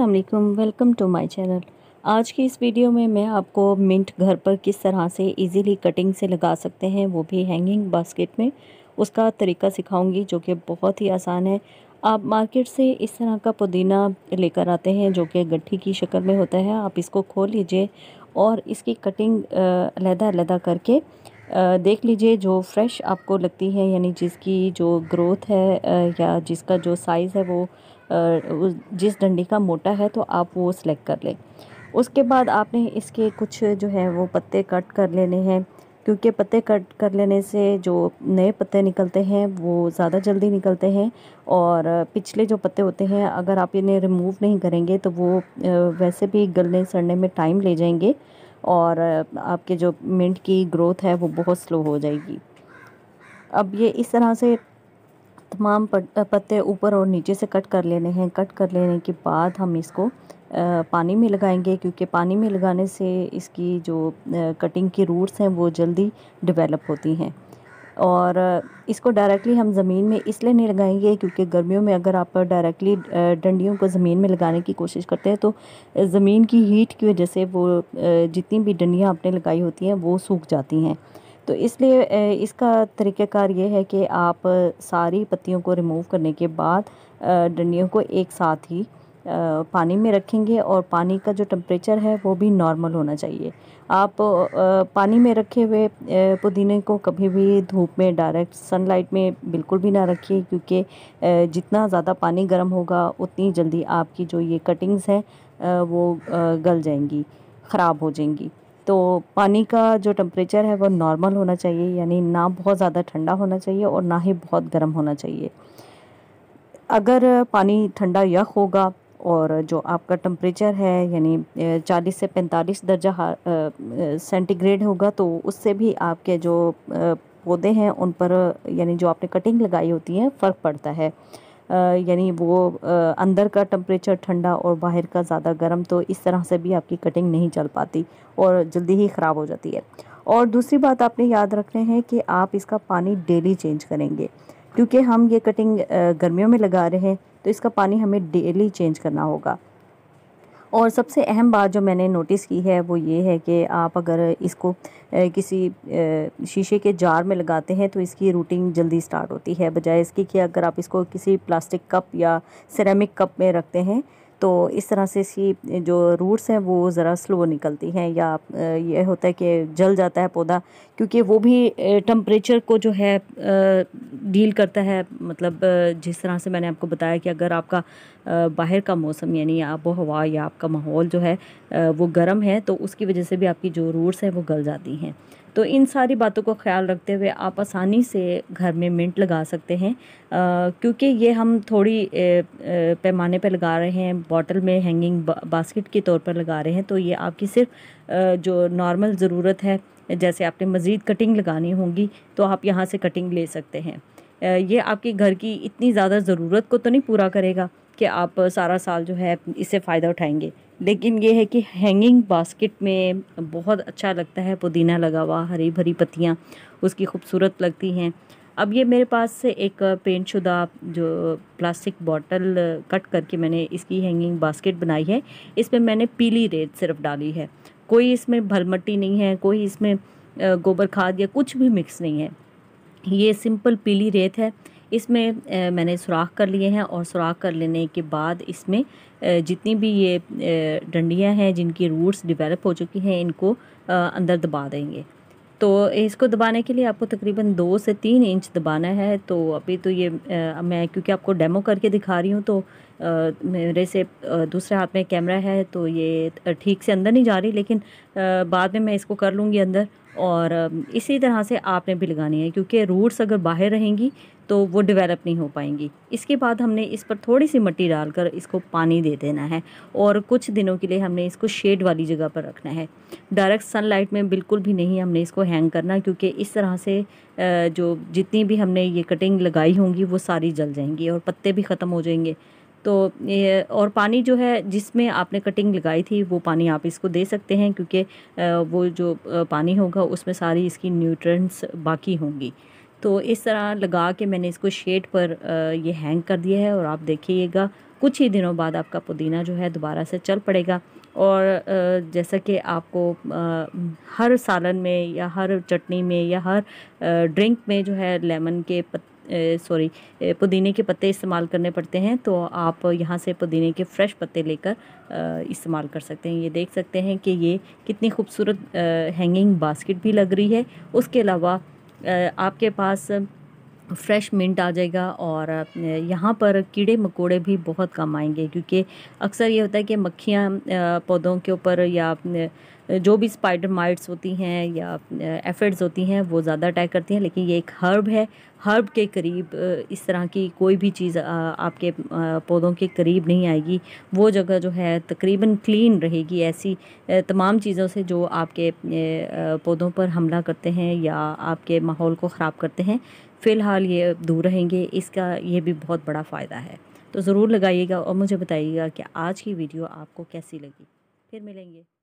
अल्लाम welcome to my channel आज की इस वीडियो में मैं आपको मिंट घर पर किस तरह से इजीली कटिंग से लगा सकते हैं वो भी हैंगिंग बास्केट में उसका तरीका सिखाऊंगी जो कि बहुत ही आसान है आप मार्केट से इस तरह का पुदीना लेकर आते हैं जो कि गट्ठी की शक्ल में होता है आप इसको खोल लीजिए और इसकी कटिंग अलहदा अलहदा करके देख लीजिए जो फ्रेश आपको लगती है यानी जिसकी जो ग्रोथ है या जिसका जो साइज़ है वो जिस डंडी का मोटा है तो आप वो सिलेक्ट कर लें उसके बाद आपने इसके कुछ जो है वो पत्ते कट कर लेने हैं क्योंकि पत्ते कट कर लेने से जो नए पत्ते निकलते हैं वो ज़्यादा जल्दी निकलते हैं और पिछले जो पत्ते होते हैं अगर आप इन्हें रिमूव नहीं करेंगे तो वो वैसे भी गलने सड़ने में टाइम ले जाएंगे और आपके जो मिंट की ग्रोथ है वो बहुत स्लो हो जाएगी अब ये इस तरह से तमाम पत्ते ऊपर और नीचे से कट कर लेने हैं कट कर लेने के बाद हम इसको पानी में लगाएंगे क्योंकि पानी में लगाने से इसकी जो कटिंग की रूट्स हैं वो जल्दी डेवलप होती हैं और इसको डायरेक्टली हम ज़मीन में इसलिए नहीं लगाएंगे क्योंकि गर्मियों में अगर आप डायरेक्टली डंडियों को ज़मीन में लगाने की कोशिश करते हैं तो ज़मीन की हीट की वजह से वो जितनी भी डंडियाँ आपने लगाई होती हैं वो सूख जाती हैं तो इसलिए इसका तरीक़ाकार ये है कि आप सारी पत्तियों को रिमूव करने के बाद डंडियों को एक साथ ही पानी में रखेंगे और पानी का जो टम्परेचर है वो भी नॉर्मल होना चाहिए आप पानी में रखे हुए पुदीने को कभी भी धूप में डायरेक्ट सनलाइट में बिल्कुल भी ना रखिए क्योंकि जितना ज़्यादा पानी गर्म होगा उतनी जल्दी आपकी जो ये कटिंग्स हैं वो गल जाएंगी ख़राब हो जाएंगी तो पानी का जो टेम्परेचर है वो नॉर्मल होना चाहिए यानी ना बहुत ज़्यादा ठंडा होना चाहिए और ना ही बहुत गर्म होना चाहिए अगर पानी ठंडा यख होगा और जो आपका टम्परेचर है यानी 40 से 45 दर्जा सेंटीग्रेड होगा तो उससे भी आपके जो पौधे हैं उन पर यानी जो आपने कटिंग लगाई होती है फ़र्क पड़ता है यानी वो अंदर का टम्परेचर ठंडा और बाहर का ज़्यादा गर्म तो इस तरह से भी आपकी कटिंग नहीं चल पाती और जल्दी ही ख़राब हो जाती है और दूसरी बात आपने याद रखना है कि आप इसका पानी डेली चेंज करेंगे क्योंकि हम ये कटिंग गर्मियों में लगा रहे हैं तो इसका पानी हमें डेली चेंज करना होगा और सबसे अहम बात जो मैंने नोटिस की है वो ये है कि आप अगर इसको किसी शीशे के जार में लगाते हैं तो इसकी रूटिंग जल्दी स्टार्ट होती है बजाय इसकी कि अगर आप इसको किसी प्लास्टिक कप या सिरेमिक कप में रखते हैं तो इस तरह से इसकी जो रूट्स हैं वो ज़रा स्लो निकलती हैं या ये होता है कि जल जाता है पौधा क्योंकि वो भी टम्परेचर को जो है डील करता है मतलब जिस तरह से मैंने आपको बताया कि अगर आपका बाहर का मौसम यानी आबो हवा या आपका माहौल जो है वो गर्म है तो उसकी वजह से भी आपकी जो रूट्स हैं वो गल जाती हैं तो इन सारी बातों को ख्याल रखते हुए आप आसानी से घर में मिंट लगा सकते हैं क्योंकि ये हम थोड़ी पैमाने पर लगा रहे हैं बॉटल में हैंगिंग बास्केट के तौर पर लगा रहे हैं तो ये आपकी सिर्फ जो नॉर्मल ज़रूरत है जैसे आपने मज़ीद कटिंग लगानी होगी तो आप यहाँ से कटिंग ले सकते हैं ये आपके घर की इतनी ज़्यादा ज़रूरत को तो नहीं पूरा करेगा कि आप सारा साल जो है इससे फ़ायदा उठाएंगे लेकिन ये है कि हैंगिंग बास्केट में बहुत अच्छा लगता है पुदीना लगा हुआ हरी भरी पत्तियाँ उसकी खूबसूरत लगती हैं अब ये मेरे पास से एक पेंट शुदा जो प्लास्टिक बॉटल कट करके मैंने इसकी हैंगिंग बास्केट बनाई है इसमें मैंने पीली रेत सिर्फ डाली है कोई इसमें भलमट्टी नहीं है कोई इसमें गोबर खाद या कुछ भी मिक्स नहीं है ये सिंपल पीली रेत है इसमें मैंने सुराख कर लिए हैं और सुराख कर लेने के बाद इसमें जितनी भी ये डंडियाँ हैं जिनकी रूट्स डिवेलप हो चुकी हैं इनको अंदर दबा देंगे तो इसको दबाने के लिए आपको तकरीबन दो से तीन इंच दबाना है तो अभी तो ये आ, मैं क्योंकि आपको डेमो करके दिखा रही हूँ तो आ, मेरे से दूसरे हाथ में कैमरा है तो ये ठीक से अंदर नहीं जा रही लेकिन आ, बाद में मैं इसको कर लूँगी अंदर और इसी तरह से आपने भी लगानी है क्योंकि रूट्स अगर बाहर रहेंगी तो वो डेवलप नहीं हो पाएंगी इसके बाद हमने इस पर थोड़ी सी मिट्टी डालकर इसको पानी दे देना है और कुछ दिनों के लिए हमने इसको शेड वाली जगह पर रखना है डायरेक्ट सनलाइट में बिल्कुल भी नहीं हमने इसको हैंग करना क्योंकि इस तरह से जो जितनी भी हमने ये कटिंग लगाई होंगी वो सारी जल जाएंगी और पत्ते भी ख़त्म हो जाएंगे तो और पानी जो है जिसमें आपने कटिंग लगाई थी वो पानी आप इसको दे सकते हैं क्योंकि वो जो पानी होगा उसमें सारी इसकी न्यूट्रेंट्स बाकी होंगी तो इस तरह लगा के मैंने इसको शेड पर ये हैंग कर दिया है और आप देखिएगा कुछ ही दिनों बाद आपका पुदीना जो है दोबारा से चल पड़ेगा और जैसा कि आपको हर सालन में या हर चटनी में या हर ड्रिंक में जो है लेमन के सॉरी पुदीने के पत्ते इस्तेमाल करने पड़ते हैं तो आप यहाँ से पुदीने के फ्रेश पत्ते लेकर इस्तेमाल कर सकते हैं ये देख सकते हैं कि ये कितनी खूबसूरत हैंगिंग बास्केट भी लग रही है उसके अलावा आपके पास फ्रेश मिंट आ जाएगा और यहाँ पर कीड़े मकोड़े भी बहुत कम आएंगे क्योंकि अक्सर ये होता है कि मक्खियाँ पौधों के ऊपर या जो भी स्पाइडर माइट्स होती हैं या एफिड्स होती हैं वो ज़्यादा अटैक करती हैं लेकिन ये एक हर्ब है हर्ब के करीब इस तरह की कोई भी चीज़ आपके पौधों के करीब नहीं आएगी वो जगह जो है तकरीबन क्लीन रहेगी ऐसी तमाम चीज़ों से जो आपके पौधों पर हमला करते हैं या आपके माहौल को ख़राब करते हैं फ़िलहाल ये दूर रहेंगे इसका ये भी बहुत बड़ा फ़ायदा है तो ज़रूर लगाइएगा और मुझे बताइएगा कि आज की वीडियो आपको कैसी लगी फिर मिलेंगे